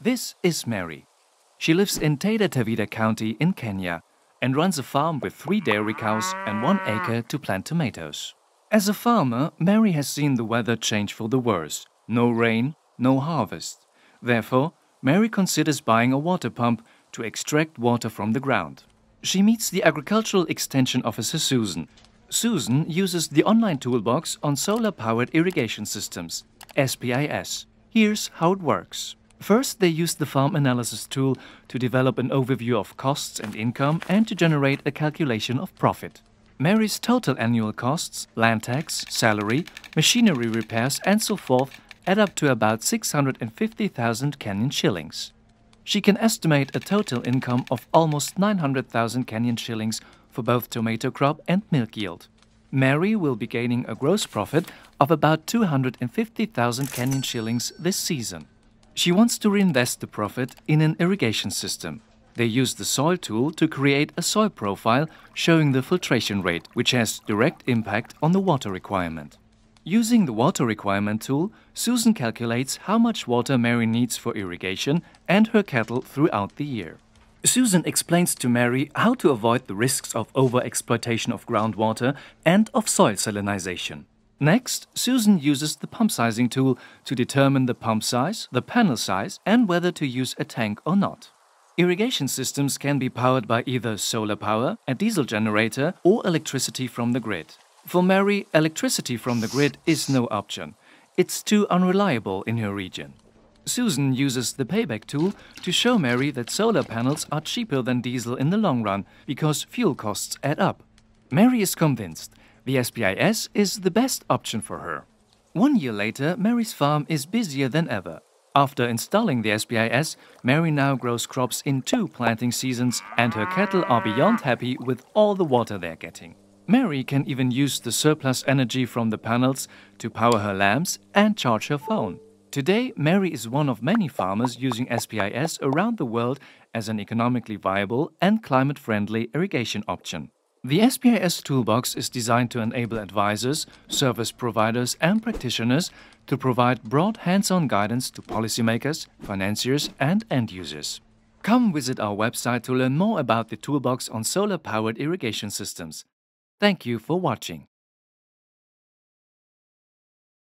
This is Mary. She lives in Teda Tavida County in Kenya and runs a farm with three dairy cows and one acre to plant tomatoes. As a farmer, Mary has seen the weather change for the worse. No rain, no harvest. Therefore, Mary considers buying a water pump to extract water from the ground. She meets the Agricultural Extension Officer Susan. Susan uses the online toolbox on solar-powered irrigation systems, SPIS. Here's how it works. First, they used the farm analysis tool to develop an overview of costs and income and to generate a calculation of profit. Mary's total annual costs, land tax, salary, machinery repairs and so forth add up to about 650,000 Kenyan shillings. She can estimate a total income of almost 900,000 Kenyan shillings for both tomato crop and milk yield. Mary will be gaining a gross profit of about 250,000 Kenyan shillings this season. She wants to reinvest the profit in an irrigation system. They use the soil tool to create a soil profile showing the filtration rate, which has direct impact on the water requirement. Using the water requirement tool, Susan calculates how much water Mary needs for irrigation and her cattle throughout the year. Susan explains to Mary how to avoid the risks of overexploitation of groundwater and of soil salinization. Next, Susan uses the pump sizing tool to determine the pump size, the panel size, and whether to use a tank or not. Irrigation systems can be powered by either solar power, a diesel generator, or electricity from the grid. For Mary, electricity from the grid is no option. It's too unreliable in her region. Susan uses the payback tool to show Mary that solar panels are cheaper than diesel in the long run because fuel costs add up. Mary is convinced the SPIS is the best option for her. One year later, Mary's farm is busier than ever. After installing the SPIS, Mary now grows crops in two planting seasons and her cattle are beyond happy with all the water they're getting. Mary can even use the surplus energy from the panels to power her lamps and charge her phone. Today, Mary is one of many farmers using SPIS around the world as an economically viable and climate-friendly irrigation option. The SPAS Toolbox is designed to enable advisors, service providers, and practitioners to provide broad hands-on guidance to policymakers, financiers, and end users. Come visit our website to learn more about the Toolbox on solar-powered irrigation systems. Thank you for watching.